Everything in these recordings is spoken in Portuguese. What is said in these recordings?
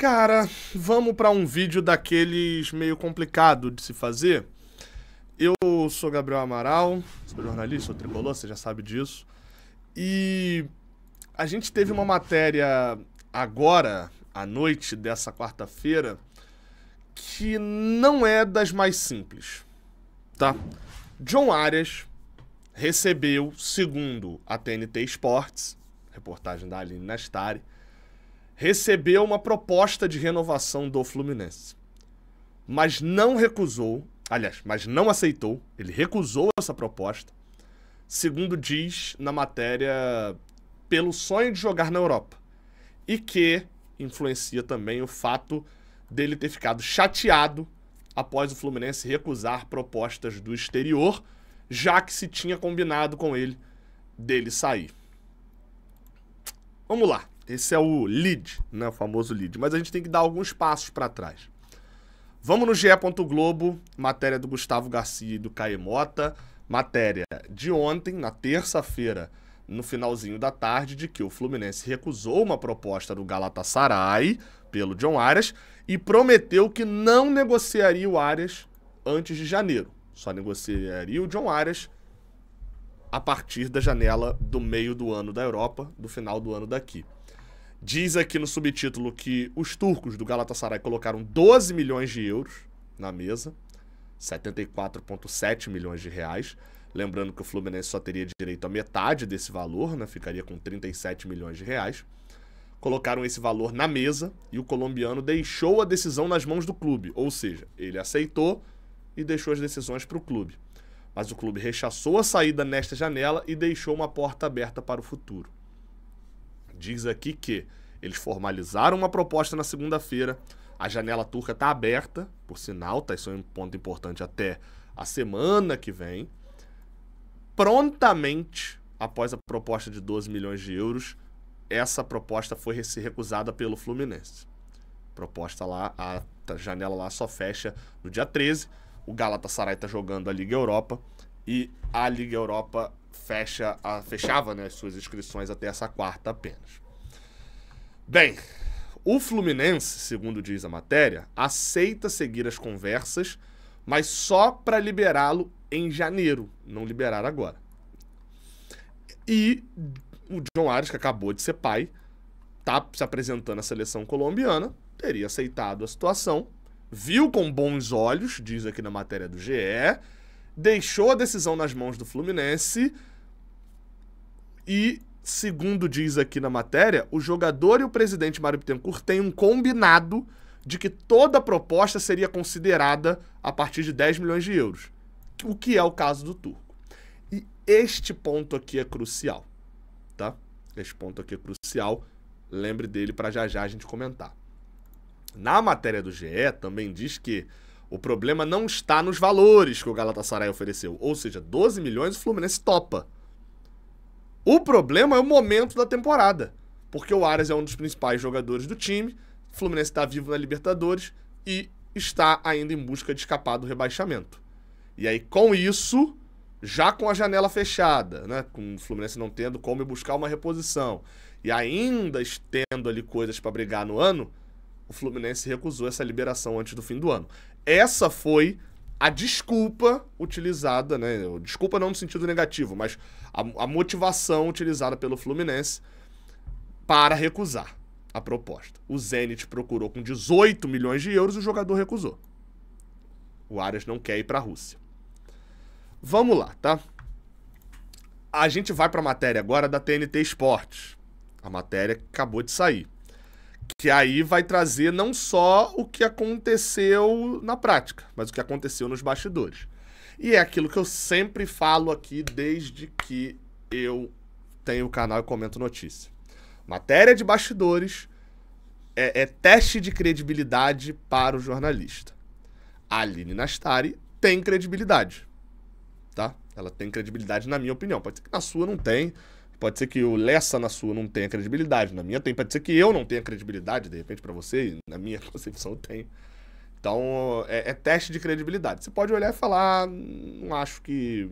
Cara, vamos para um vídeo daqueles meio complicado de se fazer. Eu sou Gabriel Amaral, sou jornalista, sou tribolô, você já sabe disso. E a gente teve uma matéria agora, à noite dessa quarta-feira, que não é das mais simples, tá? John Arias recebeu, segundo a TNT Sports, reportagem da Aline Nastari, recebeu uma proposta de renovação do Fluminense, mas não recusou, aliás, mas não aceitou, ele recusou essa proposta, segundo diz na matéria, pelo sonho de jogar na Europa. E que influencia também o fato dele ter ficado chateado após o Fluminense recusar propostas do exterior, já que se tinha combinado com ele dele sair. Vamos lá. Esse é o lead, né? o famoso lead. Mas a gente tem que dar alguns passos para trás. Vamos no GE.globo, Globo, matéria do Gustavo Garcia e do Caemota. Matéria de ontem, na terça-feira, no finalzinho da tarde, de que o Fluminense recusou uma proposta do Galatasaray pelo John Arias e prometeu que não negociaria o Arias antes de janeiro. Só negociaria o John Arias a partir da janela do meio do ano da Europa, do final do ano daqui. Diz aqui no subtítulo que os turcos do Galatasaray colocaram 12 milhões de euros na mesa, 74,7 milhões de reais. Lembrando que o Fluminense só teria direito a metade desse valor, né? ficaria com 37 milhões de reais. Colocaram esse valor na mesa e o colombiano deixou a decisão nas mãos do clube, ou seja, ele aceitou e deixou as decisões para o clube. Mas o clube rechaçou a saída nesta janela e deixou uma porta aberta para o futuro diz aqui que eles formalizaram uma proposta na segunda-feira, a janela turca está aberta, por sinal, tá? Isso é um ponto importante até a semana que vem. Prontamente, após a proposta de 12 milhões de euros, essa proposta foi recusada pelo Fluminense. Proposta lá, a janela lá só fecha no dia 13. O Galatasaray está jogando a Liga Europa e a Liga Europa fecha a, fechava né, as suas inscrições até essa quarta apenas. Bem, o Fluminense, segundo diz a matéria, aceita seguir as conversas, mas só para liberá-lo em janeiro, não liberar agora. E o John Ares, que acabou de ser pai, tá se apresentando à seleção colombiana, teria aceitado a situação, viu com bons olhos, diz aqui na matéria do GE, deixou a decisão nas mãos do Fluminense e, segundo diz aqui na matéria, o jogador e o presidente Mário Bittencourt têm um combinado de que toda proposta seria considerada a partir de 10 milhões de euros, o que é o caso do Turco. E este ponto aqui é crucial, tá? Este ponto aqui é crucial, lembre dele para já já a gente comentar. Na matéria do GE também diz que o problema não está nos valores que o Galatasaray ofereceu. Ou seja, 12 milhões o Fluminense topa. O problema é o momento da temporada. Porque o Arias é um dos principais jogadores do time, o Fluminense está vivo na Libertadores e está ainda em busca de escapar do rebaixamento. E aí, com isso, já com a janela fechada, né? Com o Fluminense não tendo como buscar uma reposição e ainda tendo ali coisas para brigar no ano, o Fluminense recusou essa liberação antes do fim do ano essa foi a desculpa utilizada, né? Desculpa não no sentido negativo, mas a, a motivação utilizada pelo Fluminense para recusar a proposta. O Zenit procurou com 18 milhões de euros e o jogador recusou. O Arias não quer ir para a Rússia. Vamos lá, tá? A gente vai para a matéria agora da TNT Esportes. A matéria acabou de sair. Que aí vai trazer não só o que aconteceu na prática, mas o que aconteceu nos bastidores. E é aquilo que eu sempre falo aqui desde que eu tenho o canal e comento notícia. Matéria de bastidores é, é teste de credibilidade para o jornalista. A Aline Nastari tem credibilidade. Tá? Ela tem credibilidade, na minha opinião. Pode ser que na sua não tem Pode ser que o Lessa na sua não tenha credibilidade, na minha tem. Pode ser que eu não tenha credibilidade, de repente, para você, na minha concepção eu tenho. Então, é, é, teste de credibilidade. Você pode olhar e falar, não acho que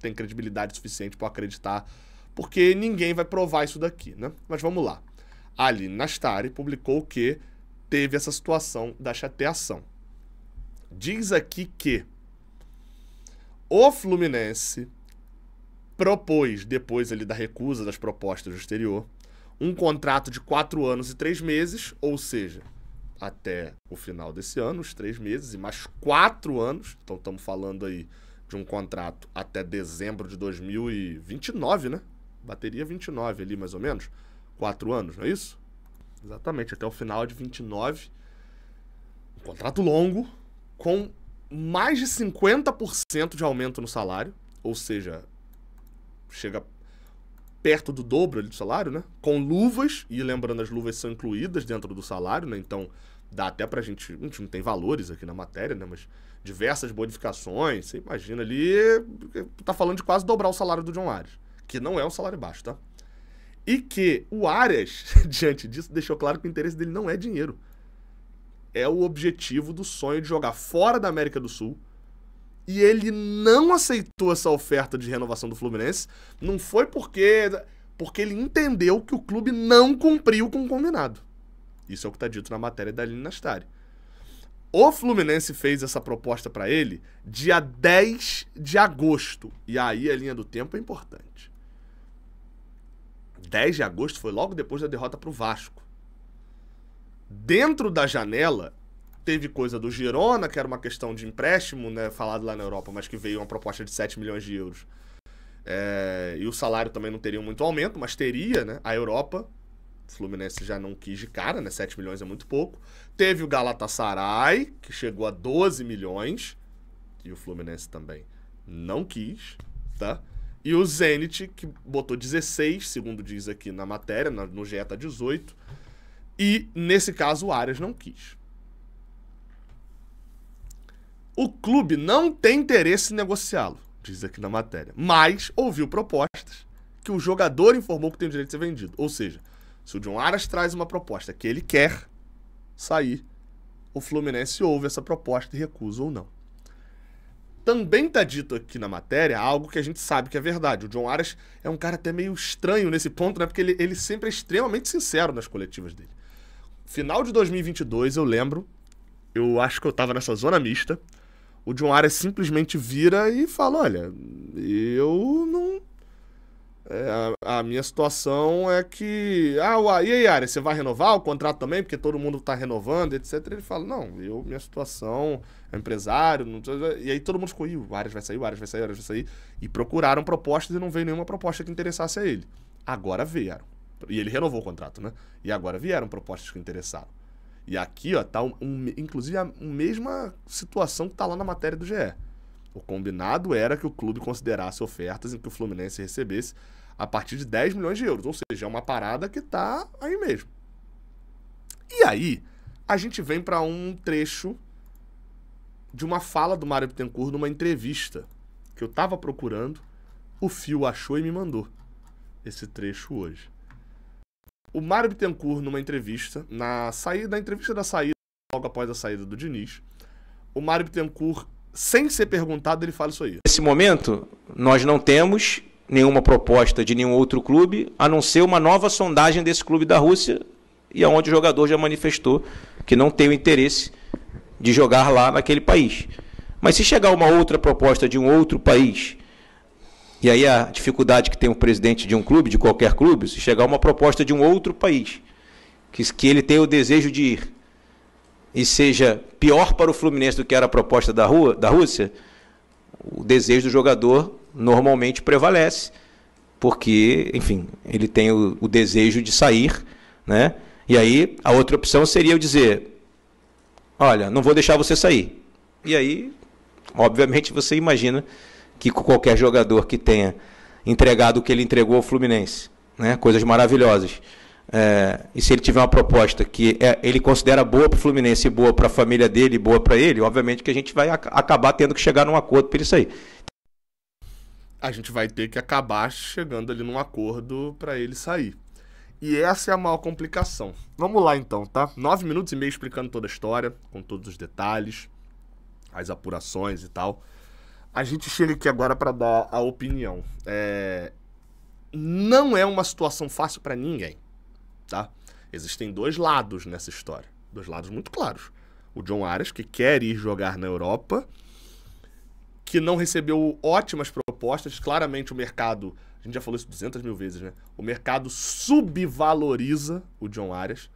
tem credibilidade suficiente para acreditar, porque ninguém vai provar isso daqui, né? Mas vamos lá. A Aline Nastari publicou que teve essa situação da chateação. Diz aqui que o Fluminense propôs, depois ele da recusa das propostas do exterior, um contrato de quatro anos e três meses, ou seja, até o final desse ano, os três meses, e mais quatro anos. Então estamos falando aí de um contrato até dezembro de 2029, né? Bateria 29 ali, mais ou menos. Quatro anos, não é isso? Exatamente, até o final de 29. Um contrato longo, com mais de 50% de aumento no salário, ou seja, chega perto do dobro do salário, né? Com luvas, e lembrando, as luvas são incluídas dentro do salário, né? Então dá até pra gente. A gente não tem valores aqui na matéria, né? Mas diversas modificações, você imagina ali. Tá falando de quase dobrar o salário do John Arias, que não é um salário baixo, tá? E que o Arias, diante disso, deixou claro que o interesse dele não é dinheiro. É o objetivo do sonho de jogar fora da América do Sul e ele não aceitou essa oferta de renovação do Fluminense, não foi porque porque ele entendeu que o clube não cumpriu com o combinado. Isso é o que está dito na matéria da Aline Nastari. O Fluminense fez essa proposta para ele dia 10 de agosto. E aí a linha do tempo é importante. 10 de agosto foi logo depois da derrota para o Vasco. Dentro da janela, teve coisa do Girona, que era uma questão de empréstimo, né, falado lá na Europa, mas que veio uma proposta de 7 milhões de euros. É, e o salário também não teria muito aumento, mas teria, né? A Europa, o Fluminense já não quis de cara, né? 7 milhões é muito pouco. Teve o Galatasaray, que chegou a 12 milhões, e o Fluminense também não quis, tá? E o Zenit, que botou 16, segundo diz aqui na matéria, no GETA 18. E, nesse caso, o Arias não quis. O clube não tem interesse em negociá-lo, diz aqui na matéria, mas ouviu propostas que o jogador informou que tem o direito de ser vendido. Ou seja, se o John Aras traz uma proposta que ele quer sair, o Fluminense ouve essa proposta e recusa ou não. Também está dito aqui na matéria algo que a gente sabe que é verdade. O John Aras é um cara até meio estranho nesse ponto, né? Porque ele, ele sempre é extremamente sincero nas coletivas dele. Final de 2022, eu lembro, eu acho que eu estava nessa zona mista o John Arias simplesmente vira e fala: olha, eu não. É, a, a, minha situação é que. Ah, e aí, Arias, você vai renovar o contrato também? Porque todo mundo está renovando, etc. Ele fala: não, eu, minha situação, é empresário. Não... E aí todo mundo ficou: Ih, o Arias vai sair, o Arias vai sair, o Arias vai sair. E procuraram propostas e não veio nenhuma proposta que interessasse a ele. Agora vieram. E ele renovou o contrato, né? E agora vieram propostas que interessaram. E aqui, ó, tá um, um inclusive a mesma situação que tá lá na matéria do GE. O combinado era que o clube considerasse ofertas em que o Fluminense recebesse a partir de 10 milhões de euros. Ou seja, é uma parada que tá aí mesmo. E aí, a gente vem para um trecho de uma fala do Mário Bittencourt numa entrevista que eu tava procurando, o Fio achou e me mandou esse trecho hoje. O Mário Bittencourt, numa entrevista, na saída, na entrevista da saída, logo após a saída do Diniz, o Mário Bittencourt, sem ser perguntado, ele fala isso aí. Nesse momento, nós não temos nenhuma proposta de nenhum outro clube, a não ser uma nova sondagem desse clube da Rússia, e aonde o jogador já manifestou que não tem o interesse de jogar lá naquele país. Mas se chegar uma outra proposta de um outro país e aí a dificuldade que tem o presidente de um clube, de qualquer clube, se chegar uma proposta de um outro país, que, que ele tem o desejo de ir, e seja pior para o Fluminense do que era a proposta da, rua, da Rússia, o desejo do jogador normalmente prevalece, porque, enfim, ele tem o, o desejo de sair, né? E aí a outra opção seria eu dizer, olha, não vou deixar você sair. E aí, obviamente, você imagina que qualquer jogador que tenha entregado o que ele entregou ao Fluminense. Né? Coisas maravilhosas. É, e se ele tiver uma proposta que é, ele considera boa para o Fluminense, boa para a família dele, boa para ele, obviamente que a gente vai ac acabar tendo que chegar num acordo para isso aí. A gente vai ter que acabar chegando ali num acordo para ele sair. E essa é a maior complicação. Vamos lá então, tá? Nove minutos e meio explicando toda a história, com todos os detalhes, as apurações e tal. A gente chega aqui agora para dar a opinião. É... Não é uma situação fácil para ninguém, tá? Existem dois lados nessa história, dois lados muito claros. O John Arias que quer ir jogar na Europa, que não recebeu ótimas propostas. Claramente o mercado, a gente já falou isso 200 mil vezes, né? O mercado subvaloriza o John Arias.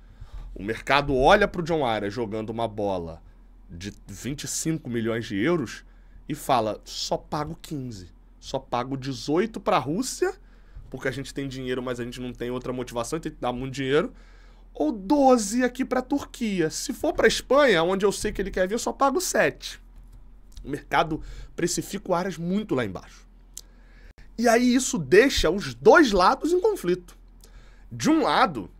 O mercado olha para o John Arias jogando uma bola de 25 milhões de euros e fala: só pago 15, só pago 18 para a Rússia, porque a gente tem dinheiro, mas a gente não tem outra motivação, tem que dar muito dinheiro, ou 12 aqui para a Turquia. Se for para a Espanha, onde eu sei que ele quer vir, eu só pago 7. O mercado precifica áreas muito lá embaixo. E aí isso deixa os dois lados em conflito. De um lado,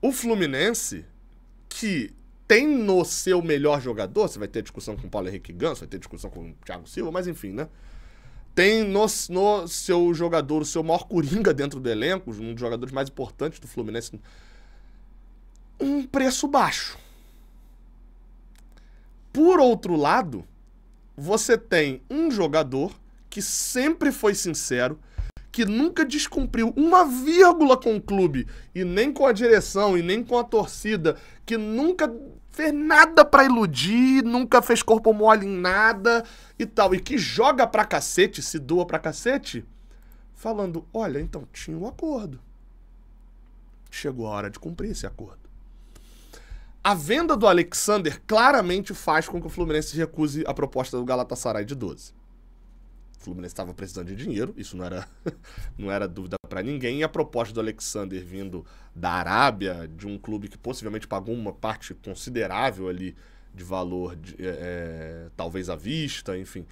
o Fluminense, que tem no seu melhor jogador, você vai ter discussão com o Paulo Henrique Ganso, vai ter discussão com o Thiago Silva, mas enfim, né? Tem no, no seu jogador, o seu maior coringa dentro do elenco, um dos jogadores mais importantes do Fluminense, um preço baixo. Por outro lado, você tem um jogador que sempre foi sincero, que nunca descumpriu uma vírgula com o clube, e nem com a direção, e nem com a torcida, que nunca fez nada para iludir, nunca fez corpo mole em nada e tal, e que joga pra cacete, se doa pra cacete, falando: olha, então tinha um acordo. Chegou a hora de cumprir esse acordo. A venda do Alexander claramente faz com que o Fluminense recuse a proposta do Galatasaray de 12. Fluminense estava precisando de dinheiro, isso não era, não era dúvida para ninguém. E a proposta do Alexander vindo da Arábia, de um clube que possivelmente pagou uma parte considerável ali de valor, de, é, é talvez à vista, enfim,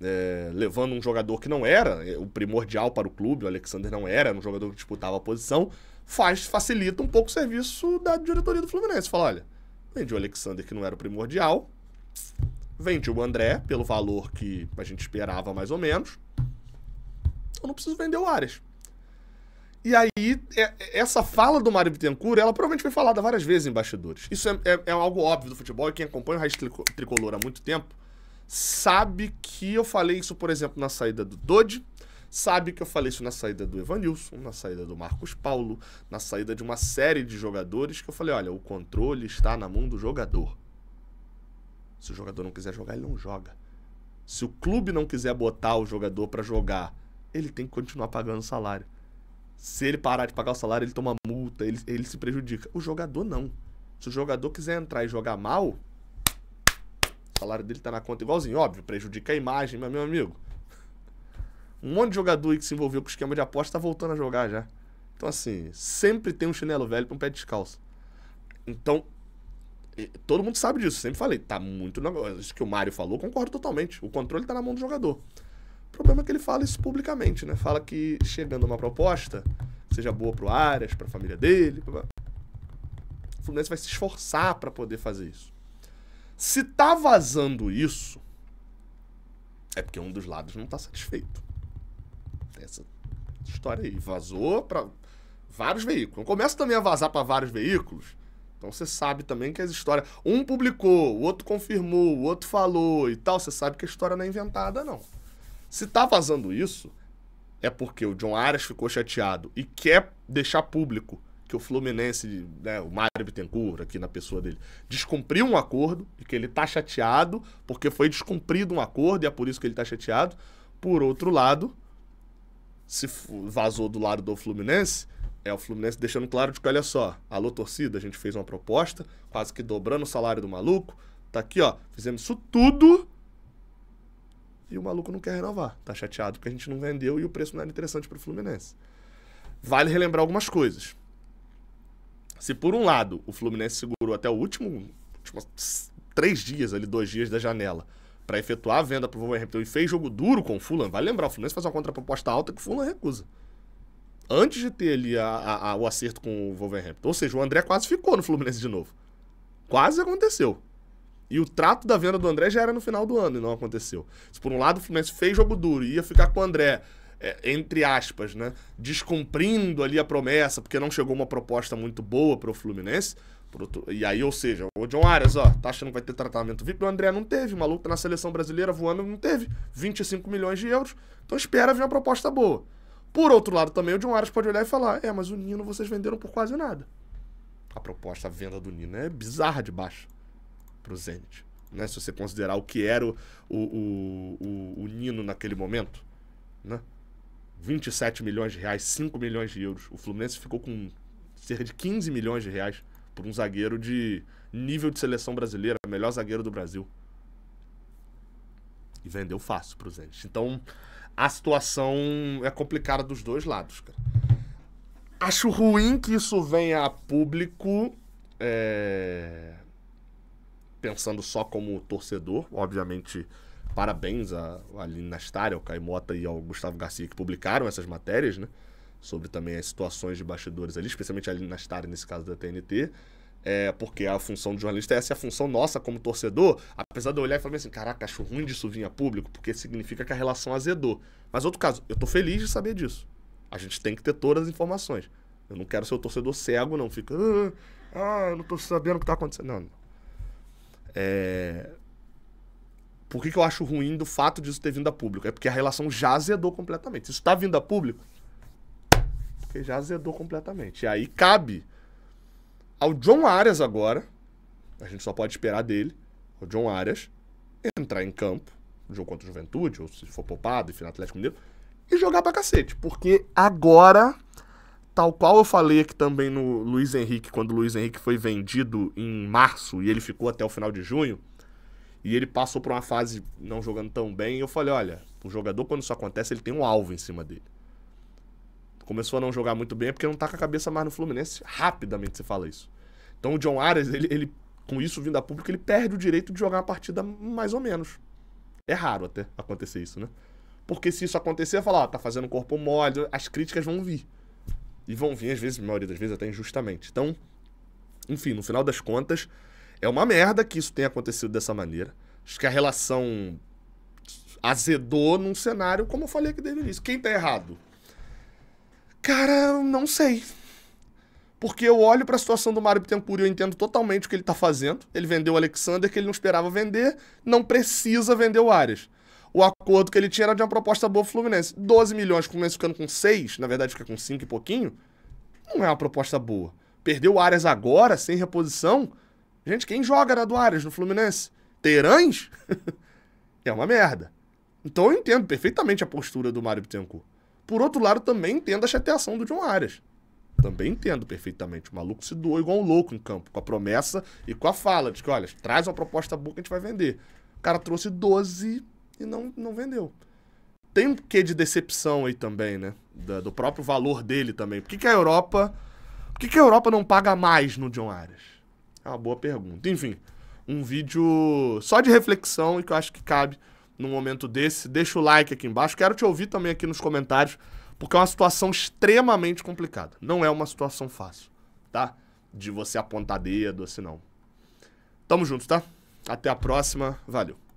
é, levando um jogador que não era é, o primordial para o clube, o Alexander não era, era um jogador que disputava a posição, faz facilita um pouco o serviço da diretoria do Fluminense. Fala, olha, vendi o Alexander que não era o primordial, Vendi o André pelo valor que a gente esperava mais ou menos. Eu não preciso vender o Ares. E aí, é, é, essa fala do Mário Bittencourt, ela provavelmente foi falada várias vezes em bastidores. Isso é, é, é algo óbvio do futebol e quem acompanha o Raiz Tricolor há muito tempo sabe que eu falei isso, por exemplo, na saída do Dodge, sabe que eu falei isso na saída do Evanilson, na saída do Marcos Paulo, na saída de uma série de jogadores que eu falei, olha, o controle está na mão do jogador. Se o jogador não quiser jogar, ele não joga. Se o clube não quiser botar o jogador para jogar, ele tem que continuar pagando o salário. Se ele parar de pagar o salário, ele toma multa, ele, ele se prejudica. O jogador não. Se o jogador quiser entrar e jogar mal, o salário dele tá na conta igualzinho, óbvio, prejudica a imagem, mas meu amigo. Um monte de jogador aí que se envolveu com o esquema de aposta tá voltando a jogar já. Então, assim, sempre tem um chinelo velho pra um pé descalço. Então, todo mundo sabe disso, sempre falei, tá muito Isso que o Mário falou, concordo totalmente. O controle tá na mão do jogador. O problema é que ele fala isso publicamente, né? Fala que chegando uma proposta, seja boa pro Arias, pra família dele, pra... o Fluminense vai se esforçar para poder fazer isso. Se tá vazando isso, é porque um dos lados não tá satisfeito. Essa história aí. Vazou para vários veículos. Começa também a vazar para vários veículos então você sabe também que as histórias. Um publicou, o outro confirmou, o outro falou e tal. Você sabe que a história não é inventada, não. Se tá vazando isso, é porque o John Arias ficou chateado e quer deixar público que o Fluminense, né, o Mário Bittencourt, aqui na pessoa dele, descumpriu um acordo e que ele tá chateado porque foi descumprido um acordo e é por isso que ele tá chateado. Por outro lado, se vazou do lado do Fluminense, é o Fluminense deixando claro de que, olha só, alô torcida, a gente fez uma proposta, quase que dobrando o salário do maluco, tá aqui, ó, fizemos isso tudo e o maluco não quer renovar. Tá chateado porque a gente não vendeu e o preço não era interessante pro Fluminense. Vale relembrar algumas coisas. Se por um lado o Fluminense segurou até o último, últimos três dias ali, dois dias da janela, para efetuar a venda para o Wolverhampton e fez jogo duro com o Fulham, vai lembrar, o Fluminense faz uma contraproposta alta que o Fulham recusa. Antes de ter ali a, a, a, o acerto com o Wolverhampton. Ou seja, o André quase ficou no Fluminense de novo. Quase aconteceu. E o trato da venda do André já era no final do ano e não aconteceu. Se por um lado o Fluminense fez jogo duro e ia ficar com o André, é, entre aspas, né? Descumprindo ali a promessa, porque não chegou uma proposta muito boa para o Fluminense. Outro... E aí, ou seja, o John Arias, ó, tá achando que vai ter tratamento VIP. O André não teve, o maluco tá na seleção brasileira voando, não teve. 25 milhões de euros. Então espera vir uma proposta boa. Por outro lado, também o John Arias pode olhar e falar: é, mas o Nino vocês venderam por quase nada. A proposta, a venda do Nino é bizarra de baixa pro Zenit. Né? Se você considerar o que era o, o, o, o Nino naquele momento, né? 27 milhões de reais, 5 milhões de euros. O Fluminense ficou com cerca de 15 milhões de reais por um zagueiro de nível de seleção brasileira, melhor zagueiro do Brasil. E vendeu fácil pro Zenit. Então, a situação é complicada dos dois lados, cara. Acho ruim que isso venha a público, é... pensando só como torcedor. Obviamente, parabéns a, a Lina ao Caimota e ao Gustavo Garcia que publicaram essas matérias, né? sobre também as situações de bastidores ali, especialmente ali na Star, nesse caso da TNT. É, porque a função do jornalista, é essa é a função nossa como torcedor, apesar de eu olhar e falar assim, caraca, acho ruim disso vir a público, porque significa que a relação azedou. Mas outro caso, eu tô feliz de saber disso. A gente tem que ter todas as informações. Eu não quero ser o torcedor cego, não. Fica, ah, ah eu não tô sabendo o que tá acontecendo. Não, É... Por que, que eu acho ruim do fato disso ter vindo a público? É porque a relação já azedou completamente. Se isso tá vindo a público, porque já azedou completamente. E aí cabe ao John Arias agora, a gente só pode esperar dele, o John Arias, entrar em campo, jogo contra a Juventude, ou se for poupado, enfim, Atlético Mineiro, e jogar pra cacete. Porque agora, tal qual eu falei aqui também no Luiz Henrique, quando o Luiz Henrique foi vendido em março e ele ficou até o final de junho, e ele passou por uma fase não jogando tão bem, eu falei, olha, o jogador quando isso acontece, ele tem um alvo em cima dele começou a não jogar muito bem, é porque não tá com a cabeça mais no Fluminense. Rapidamente você fala isso. Então o John Arias, ele, ele com isso vindo a público, ele perde o direito de jogar uma partida mais ou menos. É raro até acontecer isso, né? Porque se isso acontecer, falar, ó, tá fazendo corpo mole, as críticas vão vir. E vão vir, às vezes, a maioria das vezes, até injustamente. Então, enfim, no final das contas, é uma merda que isso tenha acontecido dessa maneira. Acho que a relação azedou num cenário, como eu falei que deveria. Quem tá errado? Cara, não sei. Porque eu olho para a situação do Mário Bittencourt e eu entendo totalmente o que ele tá fazendo. Ele vendeu o Alexander que ele não esperava vender, não precisa vender o Arias. O acordo que ele tinha era de uma proposta boa pro Fluminense. 12 milhões, o Fluminense ficando com 6, na verdade fica com 5 e pouquinho, não é uma proposta boa. Perdeu o Arias agora, sem reposição? Gente, quem joga na do Arias no Fluminense? Terãs? é uma merda. Então eu entendo perfeitamente a postura do Mário Bittencourt. Por outro lado, também entendo a chateação do John Arias. Também entendo perfeitamente. O maluco se doou igual um louco em campo, com a promessa e com a fala de que, olha, traz uma proposta boa que a gente vai vender. O cara trouxe 12 e não, não vendeu. Tem um quê de decepção aí também, né? Da, do próprio valor dele também. Por que, que a Europa. Por que, que a Europa não paga mais no John Arias? É uma boa pergunta. Enfim, um vídeo só de reflexão e que eu acho que cabe num momento desse. Deixa o like aqui embaixo. Quero te ouvir também aqui nos comentários, porque é uma situação extremamente complicada. Não é uma situação fácil, tá? De você apontar dedo assim, não. Tamo junto, tá? Até a próxima. Valeu.